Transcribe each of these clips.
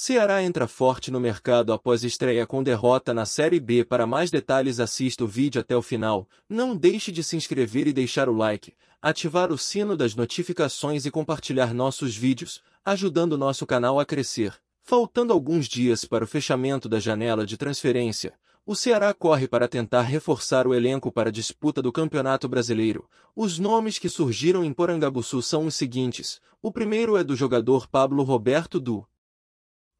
Ceará entra forte no mercado após estreia com derrota na Série B. Para mais detalhes, assista o vídeo até o final. Não deixe de se inscrever e deixar o like, ativar o sino das notificações e compartilhar nossos vídeos, ajudando nosso canal a crescer. Faltando alguns dias para o fechamento da janela de transferência, o Ceará corre para tentar reforçar o elenco para a disputa do Campeonato Brasileiro. Os nomes que surgiram em Porangabuçu são os seguintes. O primeiro é do jogador Pablo Roberto Du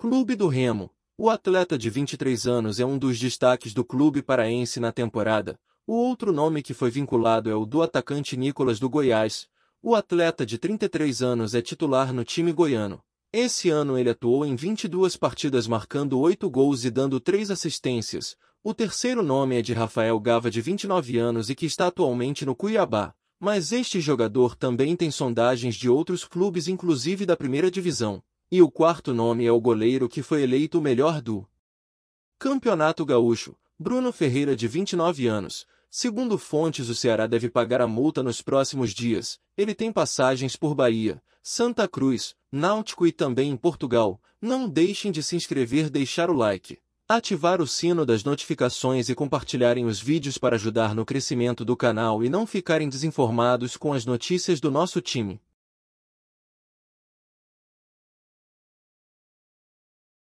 Clube do Remo. O atleta de 23 anos é um dos destaques do clube paraense na temporada. O outro nome que foi vinculado é o do atacante Nicolas do Goiás. O atleta de 33 anos é titular no time goiano. Esse ano ele atuou em 22 partidas marcando 8 gols e dando 3 assistências. O terceiro nome é de Rafael Gava de 29 anos e que está atualmente no Cuiabá. Mas este jogador também tem sondagens de outros clubes inclusive da primeira divisão. E o quarto nome é o goleiro que foi eleito o melhor do Campeonato Gaúcho, Bruno Ferreira, de 29 anos. Segundo fontes, o Ceará deve pagar a multa nos próximos dias. Ele tem passagens por Bahia, Santa Cruz, Náutico e também em Portugal. Não deixem de se inscrever, deixar o like, ativar o sino das notificações e compartilharem os vídeos para ajudar no crescimento do canal e não ficarem desinformados com as notícias do nosso time.